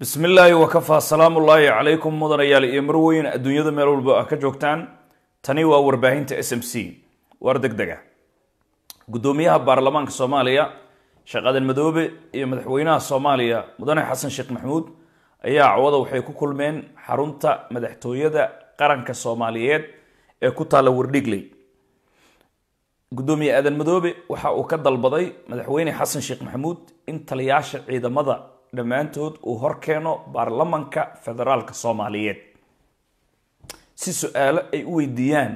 bismillaahi illaahi wakafa salaamu ullaahi calaykum mudanayaal iyo marweyn adduunyada meel walba ah ka joogtaan tani waa warbaahinta s m c war deg dega guddoomiyaha baarlamaanka soomaaliya sheekh adan madoobe iyo madaxweynaha soomaaliya mudane xasan sheekh maxamuud ayaa cawada waxay ku kulmeen xarunta madaxtooyada qaranka soomaaliyeed ee ku taalla wardhigley guddoomiye aadan madoobe waxa uu ka dalbaday madaxweyne xasan sheekh maxamuud in taliyaasha ciidamada dhammaantood uu horkeeno baarlamanka federaalka soomaaliyeed si su-aalo ay u weydiiyaan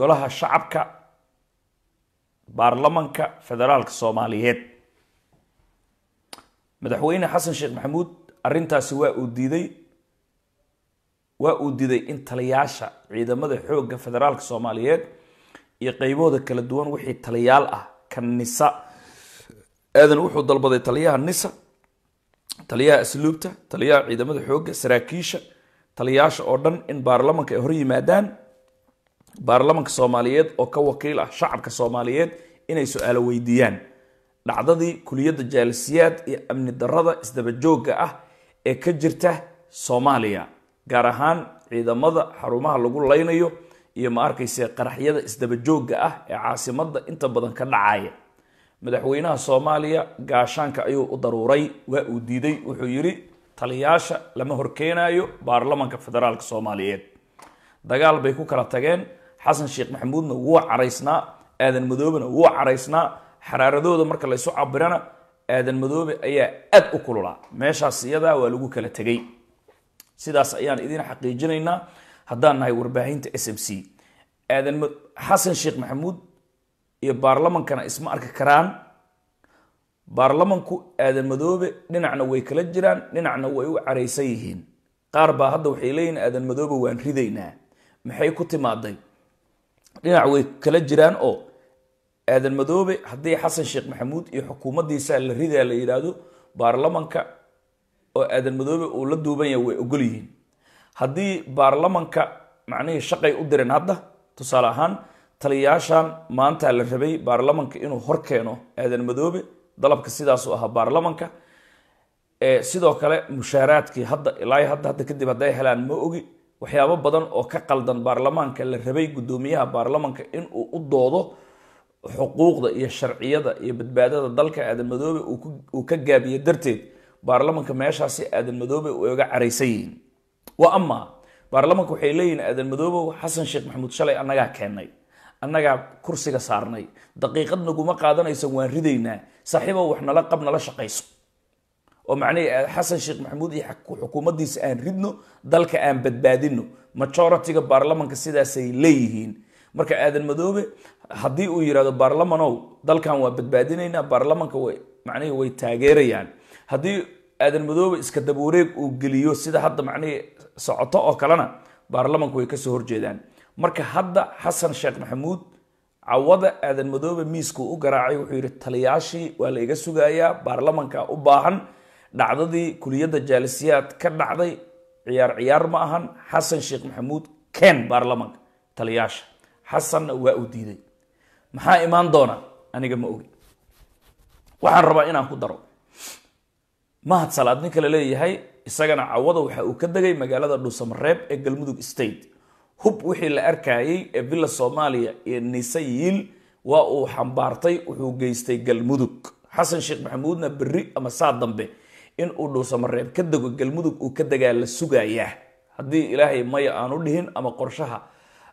golaha shacabka baarlamanka federaalka soomaaliyeed madaxweyne xasan sheekh maxamuud arrintaasi waa uu diiday waa uu diday in taliyaasha ciidamada xoogga federaalka soomaaliyeed iyo qeybahooda kala duwan wixii taliyaal ah ka nisa aadan wuxuu dalbaday taliyaha nisa taliyaha asluubta taliyaha ciidamada xoogga saraakiisha taliyaasha oo dhan in baarlamanka ay hor yimaadaan baarlamanka soomaaliyeed oo ka wakiil ah shacabka soomaaliyeed inay su-aalo weydiiyaan dhacdadii kuliyadda jaalisiyaad iyo amni darada isdabajooga ah ee ka jirta soomaaliya gaar ahaan ciidamada xarumaha lagu laynayo iyo ma arkayse qaraxyada isdabajooga ah ee caasimada inta badan ka dhacaya madaxweynaha soomaaliya gaashaanka ayuu u daruuray waa uu diiday wuxuu yidhi taliyaasha lama horkeenaayo baarlamanka federaalk soomaaliyeed dagaal bay ku kala tageen xasan sheekh maxamuudna wuu caraysnaa aadan madoobena wuu caraysnaa xaraaradooda marka laysu cabirana aadan madoobe ayaa aad u kululaa meeshaas iyadaa waa lagu kala tegay sidaas ayaan idiin xaqiijinaynaa haddaan nahay warbaahinta s m c aadan xasan sheekh maxamuud iyo baarlamankana isma arki karaan baarlamanku aadan madoobe dhinacna way kala jiraan dhinacna way u caraysan yihiin qaar baa hadda waxay leeyihin aadan madoobe waan ridaynaa maxay ku timaaday dhinac way kala jiraan oo aadan madoobe haddii xasan sheekh maxamuud iyo xukuumaddiisa la ridaa la yidhaahdo baarlamanka oo aadan madoobe uu la duubanya way ogol yihiin haddii baarlamanka macnihii shaqay u direen hadda tusaale ahaan taliyayaashan maanta la rabay baarlamanka inuu hor keeno aadan madoobe dalabka sidaasu ahaa baarlamanka sidoo kale mushaaraadkii hadda ilaa hadda hadda kadib hadday helaan ma ogi waxyaabo badan oo ka qaldan baarlamaanka la rabay guddoomiyaha baarlamanka inuu u doodo xuquuqda iyo sharciyada iyo badbaadada dalka aadan madoobe uu ka gaabiyo darteed baarlamanka meeshaasi aadan madoobe uga caraysan yihiin wa amaa baarlamanka waxay leeyihin aadan madoobe xasan sheekh maxamuud shalay annagaa keenay annagaa kursiga saarnay daqiiqad naguma qaadanaysan waan ridaynaa saaxiibow wax nala qab nala shaqayso oo macnihii eh, xasan sheekh maxamuud iyo xukuumaddiisa aan ridno dalka aan badbaadino majoritiga baarlamanka sidaasay leeyihiin marka aadan madoobe haddii uu yidhahdo baarlamanow dalkan waa badbaadinaynaa baarlamanka way macnihii way taageerayaan haddii aadan madoobe iska dabawareeg uu geliyo sida hadda macnihii socoto oo kalena baarlamanka way kasoo horjeedaan marka hadda xasan sheekh maxamuud cawada aadan madoobe miiskuu u garaacay wuxuu yidhi taliyaashii waa la iga sugayaa baarlamanka u baahan dhacdadii kuliyadda jaalisiyaad ka dhacday ciyaar ciyaar ma ahan xasan sheekh maxamuud ken baarlamanka taliyaasha xasanna waa uu diiday maxaa imaan doona aniga ma ogi waxaan rabaa inaan ku daro mahad salaad ninka la leeyahay isagana cawada waxa uu ka degay magaalada dhuusamareeb ee galmudug state hub wixii la arkayay ee villa soomaaliya iyo nisayil waa uu xambaartay wuxuu geystay galmudug xasan sheekh maxamuudna berri ama saa dambe in uu dhuusamareeb ka dego galmudug uu ka degaa la sugayaa haddii ilaahay maya aan u dhihin ama qorshaha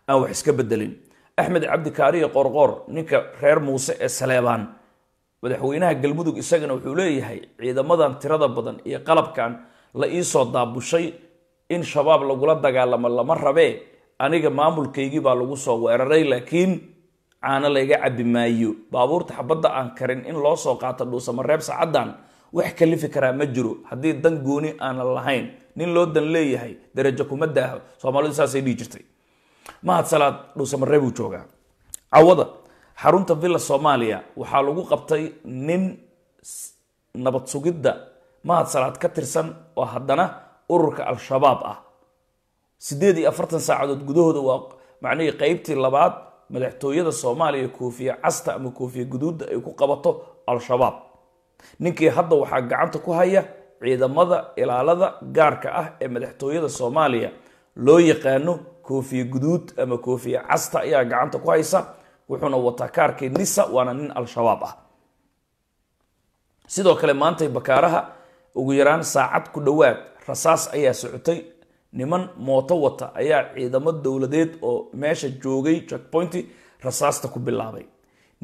aan wax iska bedelin axmed cabdikaariyo qorqoor ninka reer muuse ee saleebaan madaxweynaha galmudug isagana wuxuu leeyahay ciidamadan tirada badan iyo qalabkan la iisoo daabushay in shabaab lagula dagaalamo lama rabee aniga maamulkaygii baa lagu soo weeraray laakiin caano layga cabi maayo baabuurta xabadda aan karin in loo soo qaato dhuusamareeb sacaddan wax kalifi karaa ma jiro haddii dan gooni aana lahayn nin loo dan leeyahay darajo kuma daaho soomaalidu saasay dhihi jirtay mahad salaad dhuusamareeb uu joogaa cawada xarunta villa soomaaliya waxaa lagu qabtay nin nabad sugidda mahad salaad ka tirsan oo haddana ururka al-shabaab ah sideed iyo afartan saacadood gudahooda waa macnihii qeybtii labaad madaxtooyada soomaaliya koofiya casta ama koofiya guduudda ay ku qabato al-shabaab ninkii hadda waxaa gacanta ku haya ciidamada ilaalada gaarka ah ee madaxtooyada soomaaliya loo yaqaano koofiye guduud ama koofiye casta ayaa gacanta ku haysa wuxuuna wataa kaarkii nisa waana nin al-shabaab ah sidoo kale maantay bakaaraha ugu yaraan saacad ku dhowaad rasaas ayaa socotay niman mooto wata ayaa ciidamo dowladeed oo meesha joogay jackpointy rasaasta ku bilaabay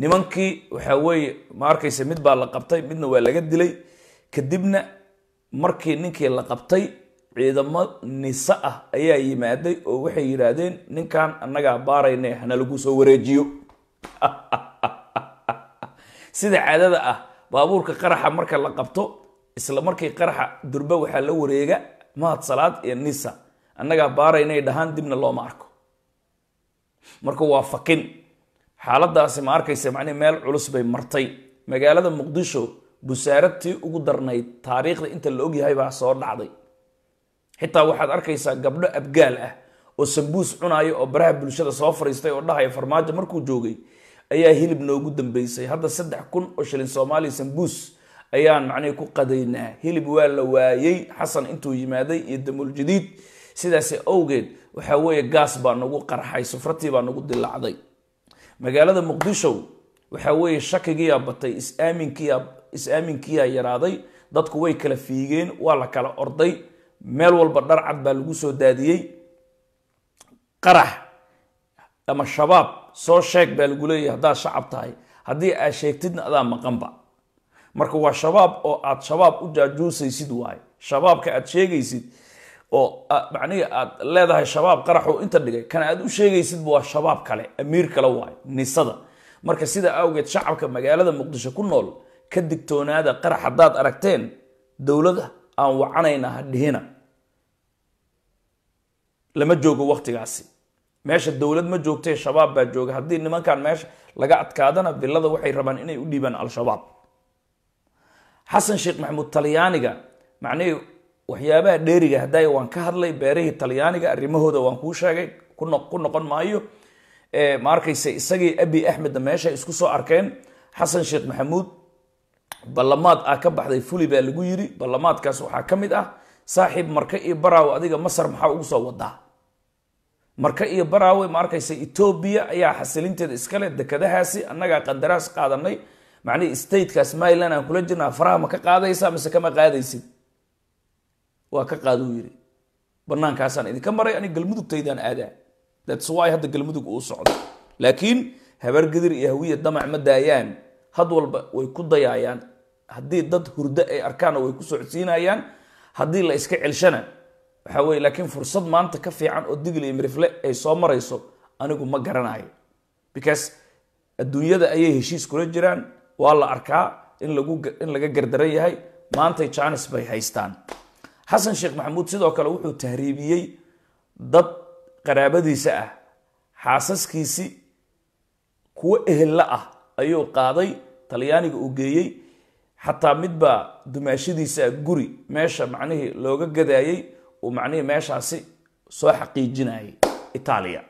nimankii waxaa weeye ma arkayse mid baa la qabtay midna waa laga dilay kadibna markii ninkii la qabtay ciidamo nise ah ayaa yimaaday oo waxay yidhaahdeen ninkan annagaa baarayne lagu soo wareejiyo sida caadada ah baabuurka qaraxa marka la qabto isla markii qaraxa durbe waxaa la wareega mahad salaad iyo nisa annagaa baarayna ay dhahaan dibna looma arko marka waa fakin xaaladdaasi ma arkaysa macnii meel culus bay martay magaalada muqdisho busaaratii ugu darnayd taariikhda inta la ogyahay baa soo dhacday xitaa waxaad arkaysaa gabdho abgaal ah oo sambuus cunaayo oo baraha bulshada soo fariistay oo dhahaya farmaajo markuu joogay ayaa hilib noogu dambeysay hadda saddex kun oo shilin soomaaliya sambuus ayaan macnihi ku qadaynaa hilib waa la waayey xasan intuu yimaaday iyo damuul sidaas awgeed waxaa weeye gaas baa nagu qarxay sufratii baa nagu dilacday magaalada muqdisho waxa weeye shakigiiyaa batay is-aaminkiiyaa yaraaday dadku way kala fiigeen waa la kala orday meel walba dharcad baa lagu soo daadiyey qarax ama shabaab soo sheeg baa lagu leeyahy haddaad shacab tahay haddii aad sheegtidna adaa maqanba marka waa shabaab oo aad shabaab u jaajuusaysid waay shabaabka aad sheegaysid oo ah, macnihii aad leedahay shabaab qaraxuu inta dhigay kana aad u sheegaysidba waa shabaab kale amiir kale waayo nisada marka sida awgeed shacabka magaalada muqdisho ku nool ka digtoonaada qarax haddaad aragteen dowlada aan wacanayna ha dhihina lama joogo waktigaasi meesha dowlad ma joogtay shabaab baa jooga haddii nimankan meesha laga adkaadana villada waxay rabaan inay u dhiibaan al-shabaab xasan sheekh maxamuud talyaaniga macnihii waxyaabaha dheeriga hadday waan ka hadlay beerihii talyaaniga arrimahooda waan kuu sheegay ku noqon maayo eh, ma isagii abi axmedna meesha isku soo arkeen xasan sheekh maxamuud ballamaad ah ka baxday fuli baa lagu yiri ballamaadkaas waxaa ka mid ah saaxiib marka iyo baraawe adiga masar maxaa ugu soo wadaa marka iyo baraawe ma etoobiya ayaa xasilinteeda iskale dekadahaasi annagaa qandaraas qaadanay macnihii statekaas myland aan kula jirnaa faraha ma ka qaadaysa mise kama qaadaysid waa ka qaaduu yidhi banaankaasaan idinka maray ani galmudugtaydaan aadaa datswy hadda galmudug uu socdo laakiin habaargadir iyo hawiya damac ma daayaan had walba way ku dayaayaan haddii dad hurdo ay arkaana way ku socodsiinayaan haddii la iska celshana waxaa weye laakiin fursad maanta ka fiican oo digli iyo mirifle ay soo marayso anigu ma garanayo because adduunyada ayay heshiis kula jiraan waa la arkaa in lagu in laga gardaran yahay maantay jaanis bay haystaan xasan sheekh maxamuud sidoo kale wuxuu tahriibiyey dad qaraabadiisa ah xaasaskiisi kuwo ehella ah ayuu qaaday talyaaniga uu geeyey xataa midbaa dumaashadiisa guri meesha macnihii looga gadaayey uu macnihii meeshaasi soo xaqiijinayay itaaliya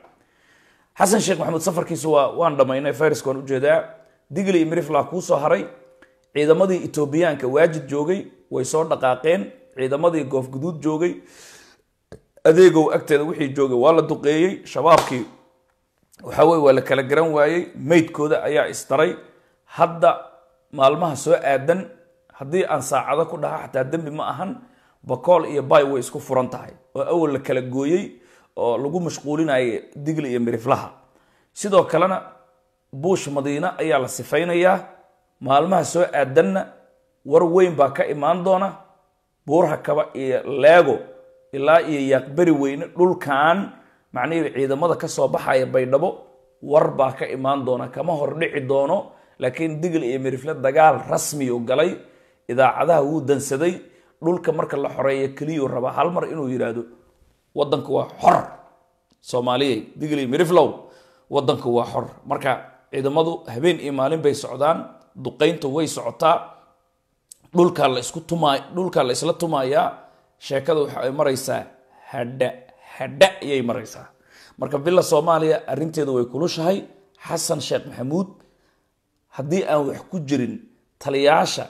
xasan sheekh maxamuud safarkiisa waa waan dhammaynay fariska waan ujeedaa digli imirifla kuu soo haray ciidamadii etoobiyaanka waajid joogay way soo dhaqaaqeen ciidamadii goofguduud joogay adeegow agteeda wixii joogay waa la duqeeyey shabaabkii waxaa weye waa la kala garan waayey meydkooda ayaa isdaray hadda maalmaha soo aadan haddii aan saacado ku dhaha xataa dembi ma ahan bakool iyo bay way isku furan tahay oo awal la kala gooyey oo lagu mashquulinayo digli iyo miriflaha sidoo kalena buush madiine ayaa la sifaynayaa maalmaha soo aadanna war weyn baa ka imaan doona buuraha kaba iyo leego ilaa iyo yaaqberi weyne dhulkan macnaheedu ciidamada kasoo baxaya baydhabo war baa ka imaan doona kama hor dhici doono laakiin digil iyo mirifle dagaal rasmi rasmiyu galay idaacadaha wuu dansaday dhulka marka la xoreeyo keliyuu rabaa hal mar inuu yidhaahdo wadanka waa xor soomaaliyey digli miriflow wadanku waa xor marka ciidamadu habeen iyo maalin bay socdaan duqayntu way socotaa dhulkaa laisku tumay dhulkaa la isla tumayaa sheekada waxay ay maraysaa hadha hadha ayay maraysaa marka villa soomaaliya arrinteedu way kulushahay xasan sheekh maxamuud haddii aan wax ku jirin taliyaasha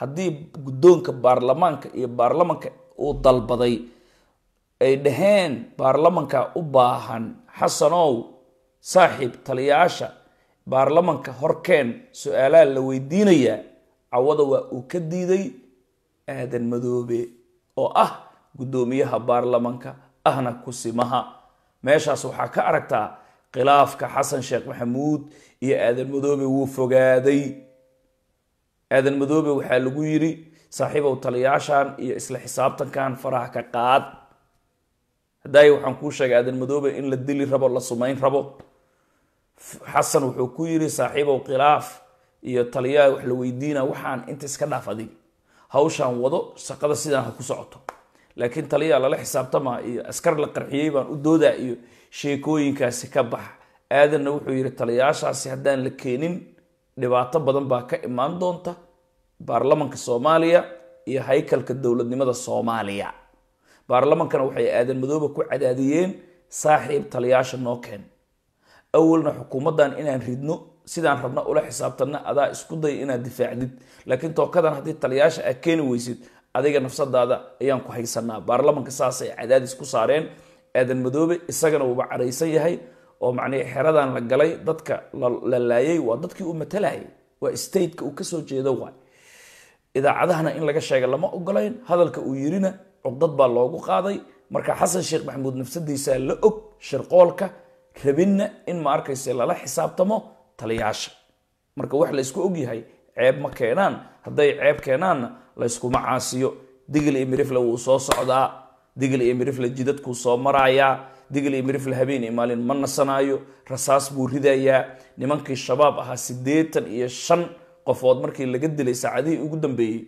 haddii guddoonka baarlamaanka iyo baarlamanka uu dalbaday ay dhaheen baarlamanka u baahan xasanow saaxiib taliyaasha baarlamanka horkeen su-aalaha la weydiinayaa cawada waa uu ka diiday aadan madoobe oo ah guddoomiyaha baarlamanka ahna ku simaha meeshaas waxaa ka aragtaa khilaafka xasan sheekh maxamuud iyo aadan madoobe wuu fogaaday aadan madoobe waxaa lagu yidhi saaxiibow taliyaashan iyo isla xisaabtankan faraha ka qaad haddaay waxaan kuu sheegay aadan madoobe in la dili rabo la sumayn rabo xasan wuxuu ku yidhi saaxiibow khilaaf iyo taliyaa wax la weydiina waxaan inta iska dhaaf adig hawshaan wado shaqada sidaan ha ku socoto laakiin taliyaa lala xisaabtamaa iyo askar la qarxiyey baan u doodaa iyo sheekooyinkaasi ka baxa aadanna wuxuu yidhi taliyaashaasi haddaan la keenin dhibaato badan baa ka imaan doonta baarlamanka soomaaliya iyo haykalka dowladnimada soomaaliya baarlamankana waxay aadan madooba ku cadaadiyeen saaxiib taliyaasha noo keen awalna xukuumaddan inaan ridno sidaan rabna ula xisaabtanna adaa isku day inaad difaacdid laakiin tookadan haddii taliyaasha aad keeni weysid adiga nafsadaada ayaan ku haysanaa baarlamanka saasay cadaadis ku saareen aadan madoobe isagana wuuba caraysan yahay oo macnii xeradan la galay dadka la laayay waa dadkii u matalayay waa stateka uu kasoo jeedo waay idaacadahana in laga sheega lama ogolayn hadalka uu yirina cugdad baa loogu qaaday marka xasan sheekh maxamuud nafsadiisa la og shirqoolka rabinna in ma lala xisaabtamo taliyaasha marka wax laysku ogyahay ceeb ma keenaan hadday ceeb keenaanna layskuma caasiyo digil iyo mirifle wuu soo socdaa digil iyo mirifle jidadkuu soo maraayaa digil iyo mirifle habeen iyo maalin ma nasanaayo rasaas buu ridayaa nimankii shabaab ahaa siddeetan iyo shan qofood markii laga dilay saacadihii ugu dambeeyey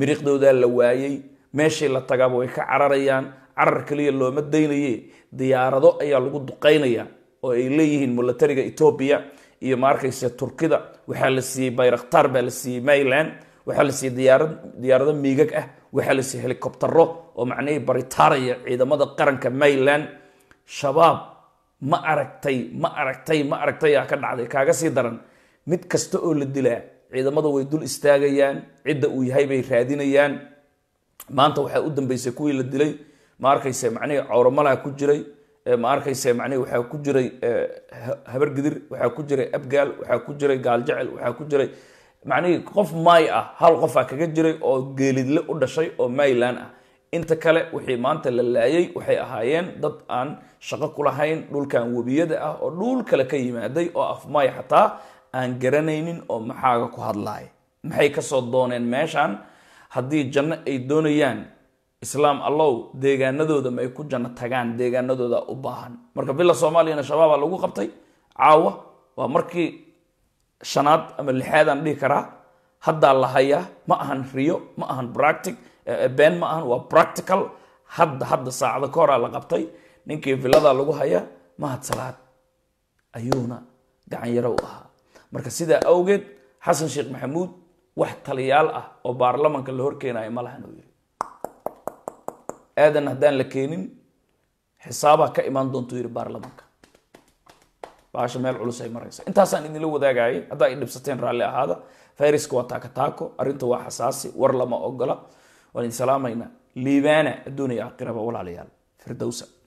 miriqdoodaa la waayey meeshii la tagaaba way ka cararayaan carar keliya looma daynaye diyaarado ayaa lagu duqaynayaa oo ay leeyihiin milatariga etoobiya iyo ma arkaysa turkida waxaa la siiyey bayraktar baa la siiyey mayland waxaa la siiyey diyaarad diyaarado miigag ah waxaa la siiyey helicobtero oo macnihii baritaaraya ciidamada qaranka mayland shabaab ma aragtay ma aragtay ma aragtay aa ka dhacday kaaga sii daran mid kasta oo la dilaa ciidamada way dul istaagayaan cidda uu yahay bay raadinayaan maanta waxaa u dambeysay kuwii la dilay ma arkaysa macnihii cowromalaha ku jiray Eh, ma arkayse macnihii waxaa ku jiray eh, habargidir waxaa ku jiray abgaal waxaa ku jiray gaaljecel waxaa ku jiray macnihii qof may ah hal qofaa ah kaga jiray oo geelidle u dhashay oo mayland ah inta kale wixii maanta la laayay waxay ahaayeen dad aan shaqo kulahayn dhulkan webiyada ah oo dhul kale ka yimaaday oo af may xataa aan garanaynin oo maxaaga ku hadlaay maxay kasoo dooneen meeshan haddii janno ay doonayaan islaam allow deegaanadooda maay ku janno tagaan deegaanadooda u baahan marka bila soomaaliyana shabaaba lagu qabtay caawa waa markii shanaad ama lixaadaan dhihi karaa haddaa la hayaa ma ahan riyo ma ahan ractic eh, eh, been ma ahan waa practical hadda hadda saacado ka la qabtay ninkii villadaa lagu hayaa mahad salaad ayuuna gacan yaro u ahaa marka sidaa awgeed xasan sheekh maxamuud wax taliyaal ah oo baarlamanka la horkeenayo ma lahan u yiri aadan haddaan la keenin xisaabaa ka imaan doontuu yidhi baarlamaanka baasha meel culus ay maraysa intaasaan idinla wadaagayay haddaa i dhibsateen raalli ahaada fayraska waa taaka taako arrinta waa xasaasi war lama ogola waan idin salaamaynaa liibaana adduunaya aakhiraba walaalayaal firdowsa